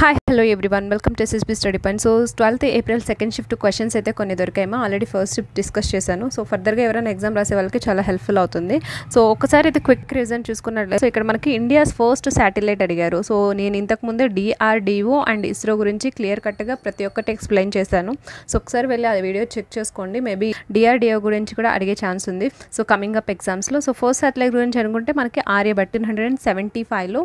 hi hello everyone welcome to SSB study point so twelfth April second shift questions అయితే కొన్ని దొరికాయమో already first shift discuss చేశాను so ఫర్దర్గా ఎవరైనా exam రాసే వాళ్ళకి చాలా హెల్ప్ఫుల్ అవుతుంది సో ఒకసారి అయితే క్విక్ రీజన్ చూసుకున్నట్లయితే సో ఇక్కడ మనకి ఇండియాస్ ఫస్ట్ శాటిలైట్ అడిగారు సో నేను ఇంతకుముందే డిఆర్డిఓ అండ్ ఇస్రో గురించి క్లియర్ కట్గా ప్రతి ఒక్కటి ఎక్స్ప్లెయిన్ చేశాను సో ఒకసారి వెళ్ళి ఆ వీడియో చెక్ చేసుకోండి మేబీ డిఆర్డిఓ గురించి కూడా అడిగే ఛాన్స్ ఉంది సో కమింగ్ అప్ ఎగ్జామ్స్లో సో ఫస్ట్ శాటిలైట్ గురించి అనుకుంటే మనకి ఆర్యభట్టిన్ హండ్రెడ్ అండ్ సెవెంటీ ఫైవ్లో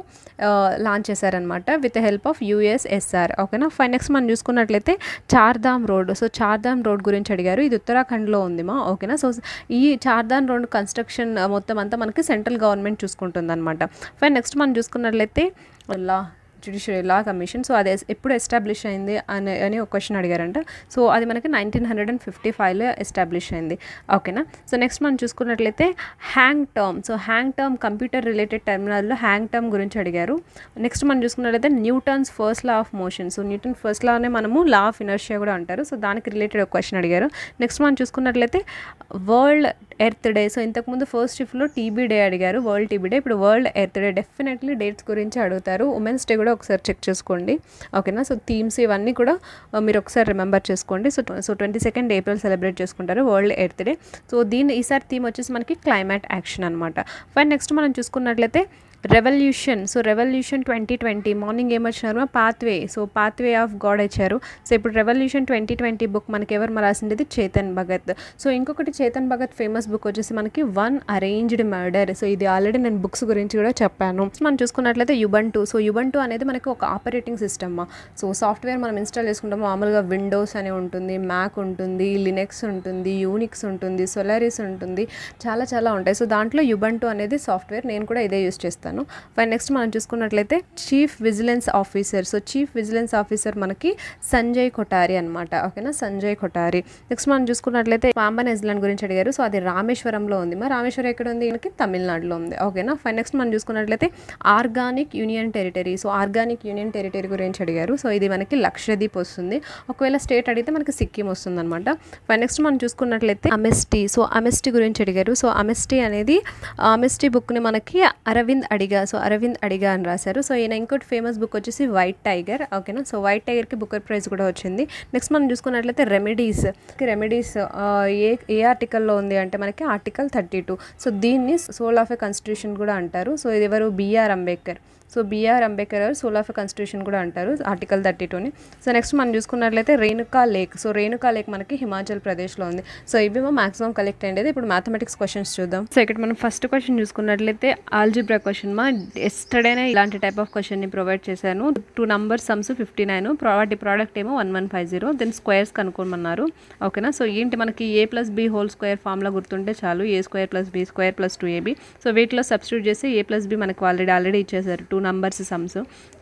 లాంచ్ చేశారనమాట with help of U USSR ఓకేనా ఫైవ్ నెక్స్ట్ మనం చూసుకున్నట్లయితే Chardham road so Chardham road గురించి అడిగారు ఇది ఉత్తరాఖండ్లో ఉంది మా ఓకేనా సో ఈ చార్ధామ్ రోడ్ కన్స్ట్రక్షన్ మొత్తం అంతా మనకి సెంట్రల్ గవర్నమెంట్ చూసుకుంటుంది అనమాట నెక్స్ట్ మనం చూసుకున్నట్లయితే అలా జ్యుడిషియల్ లా కమిషన్ సో అది ఎప్పుడు ఎస్టాబ్లిష్ అయింది అని అని ఒక క్వశ్చన్ అడిగారంట సో అది మనకి నైన్టీన్ హండ్రెడ్ అండ్ ఫిఫ్టీ ఫైవ్లో ఎస్టాబ్లిష్ అయింది ఓకేనా సో నెక్స్ట్ మనం చూసుకున్నట్లయితే hang term so hang term computer related టెర్మినాల్లో హ్యాంగ్ టర్మ్ గురించి అడిగారు నెక్స్ట్ మనం చూసుకున్నట్లయితే Newton's first law of motion so Newton first లానే మనము లా ఆఫ్ ఇనర్షియా కూడా అంటారు సో దానికి రిలేటెడ్ ఒక క్వశ్చన్ అడిగారు నెక్స్ట్ మనం చూసుకున్నట్లయితే వరల్డ్ ఎర్త్ డే సో ఇంతకుముందు ఫస్ట్ షిఫ్ట్లో టీబీ డే అడిగారు వరల్డ్ టీబీ డే ఇప్పుడు world earth day definitely dates గురించి అడుగుతారు ఉమెన్స్ డే కూడా ఒకసారి చెక్ చేసుకోండి ఓకేనా సో థీమ్స్ ఇవన్నీ కూడా మీరు ఒకసారి రిమెంబర్ చేసుకోండి so so twenty second April celebrate చేసుకుంటారు వరల్డ్ ఎర్త్ డే సో దీని ఈసారి థీమ్ వచ్చేసి మనకి క్లైమేట్ యాక్షన్ అనమాట ఫైన్ నెక్స్ట్ మనం చూసుకున్నట్లయితే revolution so revolution twenty twenty morning ఏమొచ్చినారు pathway so pathway of God వచ్చారు సో ఇప్పుడు రెవల్యూషన్ ట్వంటీ ట్వంటీ బుక్ మనకి ఎవరు రాసిండేది చేతన్ భగత్ సో ఇంకొకటి చేతన్ భగత్ ఫేమస్ బుక్ వచ్చేసి మనకి వన్ అరేంజ్డ్ మర్డర్ సో ఇది ఆల్రెడీ నేను బుక్స్ గురించి కూడా చెప్పాను మనం చూసుకున్నట్లయితే Ubuntu so Ubuntu అనేది మనకి ఒక ఆపరేటింగ్ సిస్టమ్ సో సాఫ్ట్వేర్ మనం ఇన్స్టాల్ చేసుకుంటాము మామూలుగా విండోస్ అని ఉంటుంది మ్యాక్ ఉంటుంది లినెక్స్ ఉంటుంది యూనిక్స్ ఉంటుంది సొలారీస్ ఉంటుంది చాలా చాలా ఉంటాయి సో దాంట్లో యుబన్ టూ అనేది సాఫ్ట్వేర్ నేను కూడా ఇదే యూస్ చేస్తాను చేశాను ఫైన్ నెక్స్ట్ మనం చూసుకున్నట్లయితే chief vigilance officer so chief vigilance officer మనకి సంజయ్ కొటారి అనమాట ఓకేనా సంజయ్ కొటారి నెక్స్ట్ మనం చూసుకున్నట్లయితే పాంబన్ ఐస్లాండ్ గురించి అడిగారు సో అది రామేశ్వరంలో ఉంది మరి రామేశ్వరం ఎక్కడ ఉంది మనకి తమిళనాడులో ఉంది ఓకేనా ఫైన్ నెక్స్ట్ మనం చూసుకున్నట్లయితే organic union territory so organic union territory గురించి అడిగారు సో ఇది మనకి లక్షద్వీప్ వస్తుంది ఒకవేళ స్టేట్ అడిగితే మనకి సిక్కిం వస్తుంది అనమాట ఫైన్ నెక్స్ట్ మనం చూసుకున్నట్లయితే అమెస్టీ సో అమెస్టీ గురించి అడిగారు సో అమెస్టీ అనేది అమెస్టీ బుక్ని మనకి అరవింద్ అడిగారు అడిగా సో అరవింద్ అడిగా అని రాశారు సో ఈయన ఇంకోటి ఫేమస్ బుక్ వచ్చేసి వైట్ టైగర్ ఓకేనా సో వైట్ టైగర్కి బుక్ ప్రైజ్ కూడా వచ్చింది నెక్స్ట్ మనం చూసుకున్నట్లయితే రెమెడీస్ రెమెడీస్ ఏ ఏ ఆర్టికల్లో ఉంది అంటే మనకి ఆర్టికల్ థర్టీ టూ సో దీన్ని సోల్ ఆఫ్ ఎ కాన్స్టిట్యూషన్ కూడా అంటారు సో ఇది ఎవరు BR Ambedkar so BR Ambedkar soul of constitution కూడా అంటారు ఆర్టికల్ థర్టీ టూని సో నెక్స్ట్ మనం చూసుకున్నట్లయితే Renuka lake so Renuka lake మనకి హిమాచల్ ప్రదేశ్లో ఉంది సో ఇవి మాక్సిమం కలెక్ట్ అయ్యేది ఇప్పుడు మ్యాథమెటిక్స్ క్వశ్చన్స్ చూద్దాం సో ఇక్కడ మనం ఫస్ట్ క్వశ్చన్ చూసుకున్నట్లయితే ఆల్జిబ్రా క్వశ్చన్ క్వశ్చన్ మా ఎస్టర్డేనే ఇలాంటి టైప్ ఆఫ్ క్వశ్చన్ని ప్రొవైడ్ చేశాను two number sums fifty nine వాటి ప్రోడక్ట్ ఏమో one one five zero then squares కనుక్కోమన్నారు ఓకేనా సో ఏంటి మనకి A plus B whole square ఫామ్లో గుర్తుంటే చాలు A square plus B square plus two AB so వీటిలో సబ్స్టిట్యూట్ చేసి ఏ ప్లస్ బి మనకు ఆల్రెడీ ఆల్రెడీ ఇచ్చేసారు two numbers sums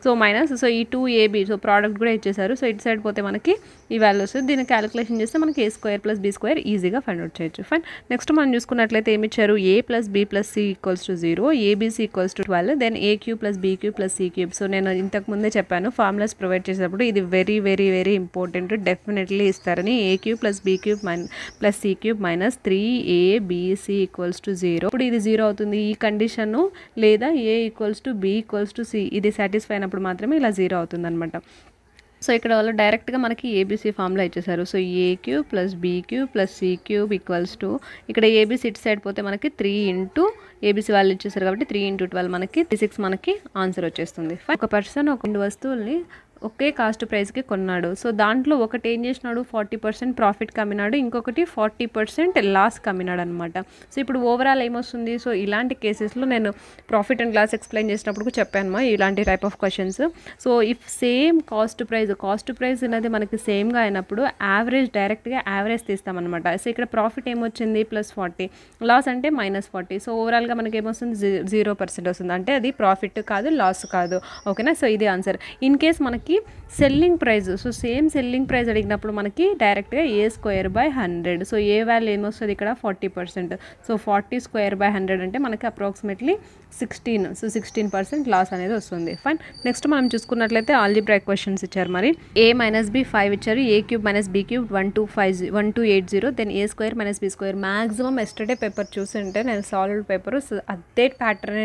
so minus so ఈ టూ ఏబీ సో ప్రోడక్ట్ కూడా ఇచ్చేసారు సో ఇటు సైడ్ పోతే మనకి ఈ వాల్యూస్ దీన్ని క్యాలిక్యులేషన్ చేస్తే మనకి A square plus B square ఈజీగా ఫైండ్ అవుట్ చేయొచ్చు ఫైన్ నెక్స్ట్ మనం చూసుకున్నట్లయితే ఏమి ఇచ్చారు A plus B plus C equals to zero ABC equals equals to twelve then A cube plus B cube plus C cube so నేను ఇంతకుముందే చెప్పాను formulas provide చేసినప్పుడు ఇది very very very important definitely ఇస్తారని A cube plus B cube mine plus C cube minus three A BC equals to zero ఇప్పుడు ఇది zero అవుతుంది ఈ కండిషన్ లేదా A equals to B equals to C ఇది satisfy అయినప్పుడు మాత్రమే ఇలా జీరో అవుతుంది అనమాట సో ఇక్కడ వాళ్ళు డైరెక్ట్గా మనకి ఏబీసీ ఫామ్లో ఇచ్చేసారు so A cube plus B plus C cube equals to ఇక్కడ ఏబీసీ ఇటు సైడ్ పోతే మనకి త్రీ ఇంటూ ఏబీసీ వాళ్ళు ఇచ్చేసారు కాబట్టి త్రీ ఇంటూ మనకి త్రీ సిక్స్ మనకి ఆన్సర్ వచ్చేస్తుంది ఒక పర్సన్ ఒక రెండు వస్తువుల్ని ఒకే కాస్ట్ ప్రైస్కి కొన్నాడు సో దాంట్లో ఒకటి ఏం చేసినాడు ఫార్టీ పర్సెంట్ ప్రాఫిట్ కమ్మినాడు ఇంకొకటి ఫార్టీ పర్సెంట్ లాస్ కమ్మినాడు అనమాట సో ఇప్పుడు ఓవరాల్ ఏమొస్తుంది సో ఇలాంటి కేసెస్లో నేను ప్రాఫిట్ అండ్ లాస్ ఎక్స్ప్లెయిన్ చేసినప్పుడు చెప్పాను ఇలాంటి type of questions so if same cost price cost price అనేది మనకి సేమ్గా అయినప్పుడు యావరేజ్ డైరెక్ట్గా యావరేజ్ తీస్తామన్నమాట సో ఇక్కడ ప్రాఫిట్ ఏమొచ్చింది ప్లస్ ఫార్టీ లాస్ అంటే మైనస్ ఫార్టీ సో ఓవరాల్గా మనకి ఏమొస్తుంది జీరో పర్సెంట్ వస్తుంది అంటే అది ప్రాఫిట్ కాదు లాస్ కాదు ఓకేనా సో ఇది ఆన్సర్ ఇన్ కేస్ మనకి మనకి selling price so same selling price అడిగినప్పుడు మనకి డైరెక్ట్గా A square by hundred so A value ఏమొస్తుంది ఇక్కడ forty percent so forty square by hundred అంటే మనకి approximately sixteen so sixteen percent loss అనేది వస్తుంది ఫైన్ నెక్స్ట్ మనం చూసుకున్నట్లయితే ఆల్జిబ్రాక్ క్వశ్చన్స్ ఇచ్చారు మరి ఏ మైనస్ బి ఫైవ్ ఇచ్చారు A cube minus B cube one two five one two eight zero then A square minus B square maximum yesterday paper చూసుంటే నేను solid paper అదే ప్యాటర్న్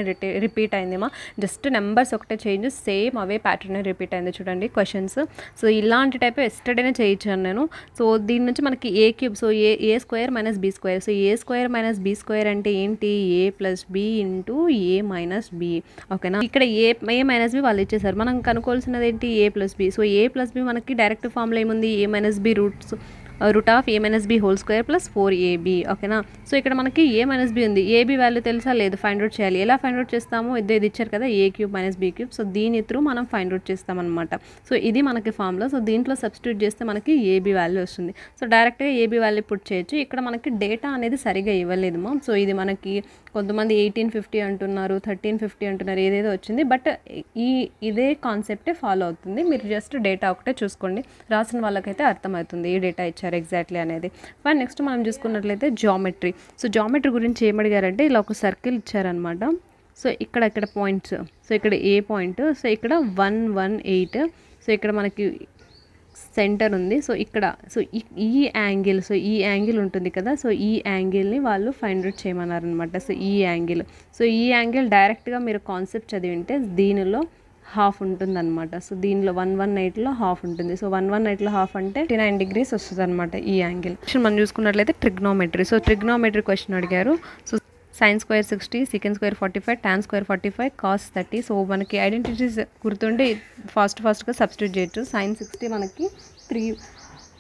రిపీట్ అయింది మా జస్ట్ నెంబర్స్ ఒకటే change same అవే pattern repeat అయింది చూడండి అడుగుతారండి క్వశ్చన్స్ సో ఇలాంటి టైప్ ఎస్టర్డేనే చేయించాను నేను సో దీని నుంచి మనకి A cube so A A square minus B square so A square minus B square అంటే ఏంటి A plus B into A minus B ఓకేనా ఇక్కడ ఏ ఏ మైనస్ బి వాళ్ళు ఇచ్చేసారు మనం కనుకోవాల్సినది ఏంటి A plus B so A plus B మనకి డైరెక్ట్ ఫామ్లో ఏముంది A minus B roots root of A minus B whole square plus four AB ఓకేనా సో ఇక్కడ మనకి ఏ మైనస్ బి ఉంది ఏబీ వాల్యూ తెలుసా లేదు ఫైండ్ అవుట్ చేయాలి ఎలా ఫైండ్ అవుట్ చేస్తామో ఇదే ఇది ఇచ్చారు కదా A cube minus B cube so దీని త్రూ మనం ఫైండ్ అవుట్ చేస్తామన్నమాట సో ఇది మనకి ఫామ్లో సో దీంట్లో సబ్స్టిట్యూట్ చేస్తే మనకి ఏబీ వాల్యూ వస్తుంది సో డైరెక్ట్గా ఏబీ వాల్యూ పుట్ చేయొచ్చు ఇక్కడ మనకి డేటా అనేది సరిగా ఇవ్వలేదు మా సో ఇది మనకి కొంతమంది ఎయిటీన్ ఫిఫ్టీ అంటున్నారు థర్టీన్ ఫిఫ్టీ అంటున్నారు ఏదేదో వచ్చింది బట్ ఈ ఇదే కాన్సెప్టే ఫాలో అవుతుంది మీరు జస్ట్ డేటా ఒకటే చూసుకోండి రాసిన వాళ్ళకైతే అర్థమవుతుంది ఈ డేటా ఇచ్చారు ఎగ్జాక్ట్లీ అనేది ఫైన్ నెక్స్ట్ మనం చూసుకున్నట్లయితే జామెట్రీ సో జామెట్రీ గురించి ఏమడిగారంటే ఇలా ఒక సర్కిల్ ఇచ్చారనమాట సో ఇక్కడ ఇక్కడ పాయింట్స్ సో ఇక్కడ ఏ పాయింట్ సో ఇక్కడ వన్ వన్ ఎయిట్ సో ఇక్కడ మనకి సెంటర్ ఉంది సో ఇక్కడ సో ఈ యాంగిల్ సో ఈ యాంగిల్ ఉంటుంది కదా సో ఈ యాంగిల్ని వాళ్ళు ఫైండ్ అవుట్ చేయమన్నారనమాట సో ఈ యాంగిల్ సో ఈ యాంగిల్ డైరెక్ట్గా మీరు కాన్సెప్ట్ చదివింటే దీనిలో హాఫ్ ఉంటుందన్నమాట సో దీనిలో వన్ వన్ నైట్లో హాఫ్ ఉంటుంది సో వన్ వన్ నైట్లో హాఫ్ అంటే ఫిఫ్టీ నైన్ డిగ్రీస్ వస్తుంది అనమాట ఈ యాంగిల్ మనం చూసుకున్నట్లయితే ట్రిగ్నోమెట్రీ సో ట్రిగ్నోమెట్రీ క్వశ్చన్ అడిగారు so sine square sixty second square forty five tan square forty five cos thirty so మనకి ఐడెంటిటీస్ గుర్తుండి ఫాస్ట్ ఫాస్ట్గా సబ్స్టిట్యూట్ చేయొచ్చు సైన్ సిక్స్టీ మనకి three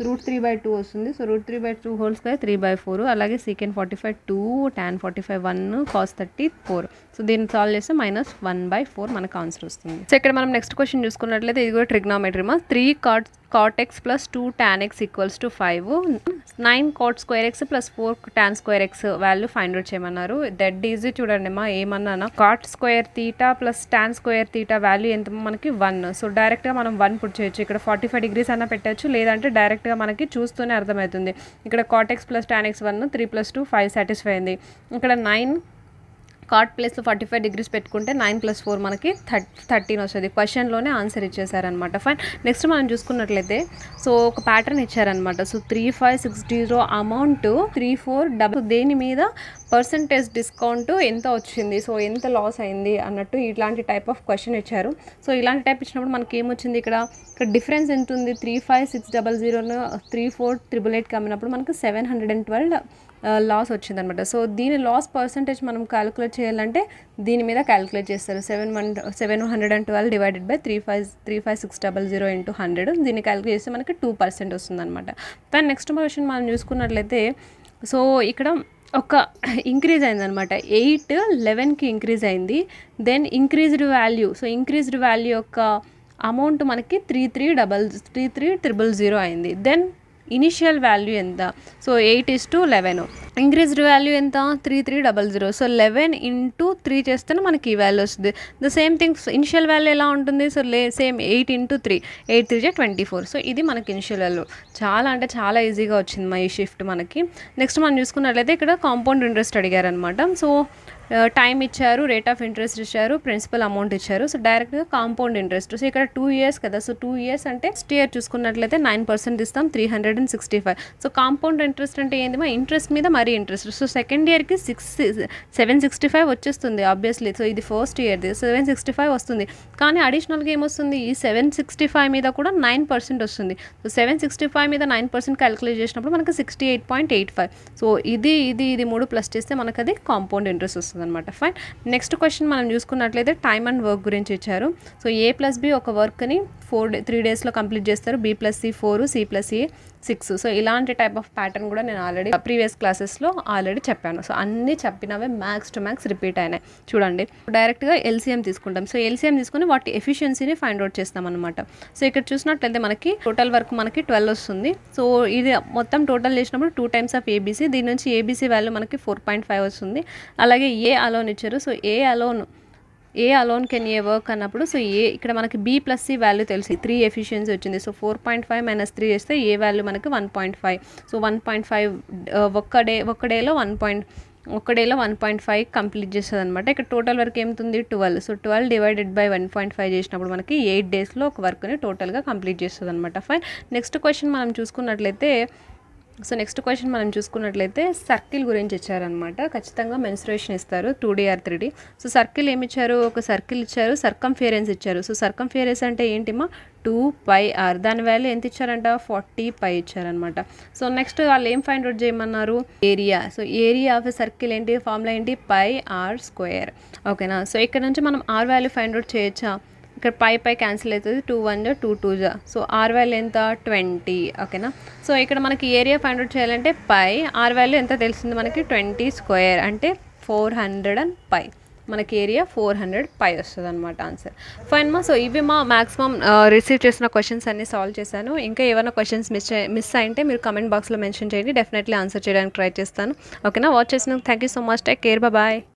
root three by two వస్తుంది so root three by two whole square three by four అలాగే second forty five two tan forty five one cos thirty four so దీన్ని solve చేస్తే minus one by four మనకు answer వస్తుంది so ఇక్కడ మనం next question చూసుకున్నట్లయితే ఇది కూడా ట్రిగ్నామెట్రీ మా three cot cot plus two tan x equals equals five nine 9 square x plus four tan square X value find out చేయమన్నారు దట్ ఈజ్ చూడండి అమ్మా ఏమన్నా cot square theta plus tan square theta value ఎంత మనకి one so డైరెక్ట్గా మనం one put చేయొచ్చు ఇక్కడ ఫార్టీ ఫైవ్ డిగ్రీస్ అన్న పెట్టచ్చు లేదంటే డైరెక్ట్గా మనకి చూస్తూనే అర్థమవుతుంది ఇక్కడ cot x plus tan x one three plus two five satisfy అయింది ఇక్కడ నైన్ కార్ట్ ప్లేస్లో ఫార్టీ ఫైవ్ డిగ్రీస్ పెట్టుకుంటే నైన్ ప్లస్ ఫోర్ మనకి థర్టీన్ వస్తుంది క్వశ్చన్లోనే ఆన్సర్ ఇచ్చేసారనమాట ఫైన్ నెక్స్ట్ మనం చూసుకున్నట్లయితే సో ఒక ప్యాటర్న్ ఇచ్చారనమాట so three five six zero amount three four double దేని మీద పర్సంటేజ్ డిస్కౌంట్ ఎంత వచ్చింది సో ఎంత లాస్ అయింది అన్నట్టు ఇలాంటి టైప్ ఆఫ్ క్వశ్చన్ ఇచ్చారు సో ఇలాంటి టైప్ ఇచ్చినప్పుడు మనకి ఏమొచ్చింది ఇక్కడ ఇక్కడ డిఫరెన్స్ ఎంత ఉంది త్రీ ఫైవ్ సిక్స్ డబల్ జీరోను త్రీ ఫోర్ ట్రిబుల్ ఎయిట్కి అమ్మినప్పుడు మనకు seven hundred and twelve loss వచ్చిందనమాట సో దీని లాస్ పర్సంటేజ్ మనం క్యాలిక్యులేట్ చేయాలంటే దీని మీద క్యాలిక్యులేట్ చేస్తారు seven one seven hundred and twelve divided by three five three five six double zero into hundred దీన్ని క్యాలిక్యులేట్ చేస్తే మనకి టూ పర్సెంట్ వస్తుందనమాట దాని నెక్స్ట్ క్వశ్చన్ మనం చూసుకున్నట్లయితే సో ఇక్కడ ఒక ఇంక్రీజ్ అయిందనమాట ఎయిట్ లెవెన్కి ఇంక్రీజ్ అయింది then increased value so increased value యొక్క అమౌంట్ మనకి three three double three three triple zero అయింది దెన్ ఇనిషియల్ వాల్యూ ఎంత so eight is to eleven increased value ఎంత three three double zero so eleven into three చేస్తేనే మనకి ఈ value వస్తుంది the same things initial value ఎలా ఉంటుంది so లే same eight into three eight three జే ట్వంటీ ఫోర్ సో ఇది మనకి ఇనిషియల్ వాల్యూ చాలా అంటే చాలా ఈజీగా వచ్చింది మా ఈ షిఫ్ట్ మనకి నెక్స్ట్ మనం చూసుకున్నట్లయితే ఇక్కడ కాంపౌండ్ ఇంట్రెస్ట్ అడిగారనమాట సో టైం uh, ఇచ్చారు రేట్ ఆఫ్ ఇంట్రెస్ట్ ఇచ్చారు ప్రిన్సిపల్ అమౌంట్ ఇచ్చారు సో డైరెక్ట్గా కాంపౌండ్ ఇంట్రెస్ట్ సో ఇక్కడ టూ ఇయర్స్ కదా సో టూ ఇయర్స్ అంటే నెక్స్ట్ ఇయర్ చూసుకున్నట్లయితే నైన్ పర్సెంట్ ఇస్తాం three hundred and sixty five so compound interest అంటే ఏంది మా ఇంట్రెస్ట్ మీద మరీ ఇంట్రెస్ట్ సో సెకండ్ ఇయర్కి సిక్స్ సెవెన్ సిక్స్టీ ఫైవ్ వచ్చేస్తుంది ఆబ్వియస్లీ సో ఇది ఫస్ట్ ఇయర్ది సెవెన్ సిక్స్టీ ఫైవ్ వస్తుంది కానీ అడిషనల్గా ఏమొస్తుంది ఈ సెవెన్ సిక్స్టీ ఫైవ్ మీద కూడా నైన్ పర్సెంట్ వస్తుంది సో సెవెన్ సిక్స్టీ ఫైవ్ మీద నైన్ పర్సెంట్ క్యాలిక్యులేట్ చేసినప్పుడు మనకి sixty eight point eight five so ఇది ఇది ఇది మూడు ప్లస్ చేస్తే మనకు అది కాంపౌండ్ ఇంట్రెస్ట్ వస్తుంది వస్తుంది అనమాట ఫైన్ నెక్స్ట్ క్వశ్చన్ మనం చూసుకున్నట్లయితే టైమ్ అండ్ వర్క్ గురించి ఇచ్చారు సో ఏ ప్లస్ బి ఒక వర్క్ని ఫోర్ డే త్రీ డేస్లో కంప్లీట్ చేస్తారు B plus C four C plus C six so ఇలాంటి టైప్ ఆఫ్ ప్యాటర్న్ కూడా నేను ఆల్రెడీ ప్రీవియస్ క్లాసెస్లో ఆల్రెడీ చెప్పాను సో అన్నీ చెప్పినవే మ్యాక్స్ టు మ్యాక్స్ రిపీట్ అయినాయి చూడండి డైరెక్ట్గా ఎల్సీఎం తీసుకుంటాం సో ఎల్సీఎం తీసుకుని వాటి ఎఫిషియన్సీని ఫైండ్ అవుట్ చేస్తాం అనమాట సో ఇక్కడ చూసినట్లయితే మనకి టోటల్ వర్క్ మనకి ట్వెల్వ్ వస్తుంది సో ఇది మొత్తం టోటల్ చేసినప్పుడు టూ టైమ్స్ ఆఫ్ ఏబీసీ దీని నుంచి ఏబీసీ వాల్యూ మనకి ఫోర్ పాయింట్ ఫైవ్ వస్తుంది అలాగే ఏ అలోన్ ఇచ్చారు so A alone A alone can A work అన్నప్పుడు సో ఏ ఇక్కడ మనకి బీ ప్లస్ సి వాల్యూ తెలుసు త్రీ ఎఫిషియన్సీ వచ్చింది so four point five minus three చేస్తే ఏ వాల్యూ మనకి one point five so one point five ఒక్క day ఒక్క డేలో వన్ పాయింట్ ఒక డేలో వన్ పాయింట్ ఫైవ్ కంప్లీట్ చేస్తుంది అనమాట ఇక్కడ టోటల్ వర్క్ ఏముంది twelve so twelve divided by one point five చేసినప్పుడు మనకి ఎయిట్ డేస్లో ఒక వర్క్ని టోటల్గా కంప్లీట్ చేస్తుంది అనమాట ఫైన్ నెక్స్ట్ క్వశ్చన్ మనం చూసుకున్నట్లయితే సో నెక్స్ట్ క్వశ్చన్ మనం చూసుకున్నట్లయితే సర్కిల్ గురించి ఇచ్చారనమాట ఖచ్చితంగా మెన్సురేషన్ ఇస్తారు two D or three D so circle ఏమి ఇచ్చారు ఒక సర్కిల్ ఇచ్చారు సర్కంఫియరెన్స్ ఇచ్చారు సో సర్కంఫియరెన్స్ అంటే ఏంటిమా టూ పై ఆర్ దాని వాల్యూ ఎంత ఇచ్చారంట ఫార్టీ పై ఇచ్చారనమాట సో నెక్స్ట్ వాళ్ళు ఏం ఫైండ్ అవుట్ చేయమన్నారు area so area of circle ఏంటి ఫార్ములా ఏంటి పై ఆర్ స్క్వేర్ ఓకేనా సో ఇక్కడ నుంచి మనం ఆర్ వాల్యూ ఫైండ్ అవుట్ చేయొచ్చా ఇక్కడ పై పై క్యాన్సిల్ అవుతుంది టూ వన్ జా టూ టూ జా సో ఆర్ వాల్యూ ఎంత ట్వంటీ ఓకేనా సో ఇక్కడ మనకి ఏరియా ఫైండ్ అవుట్ చేయాలంటే పై ఆర్ వాల్యూ ఎంత తెలిసింది మనకి ట్వంటీ స్క్వేర్ అంటే ఫోర్ హండ్రెడ్ అండ్ పై మనకి ఏరియా ఫోర్ హండ్రెడ్ పై వస్తుంది అనమాట ఆన్సర్ ఫైన్ మా సో ఇవి మా మ్యాక్సిమం రిసీవ్ చేసిన క్వశ్చన్స్ అన్నీ సాల్వ్ చేశాను ఇంకా ఏమైనా క్వశ్చన్స్ మిస్ మిస్ అయింటే మీరు కమెంట్ బాక్స్లో మెన్షన్ చేయండి డెఫినెట్లీ ఆన్సర్ చేయడానికి ట్రై చేస్తాను ఓకేనా వాచ్ చేసినందుకు thank you so much take care bye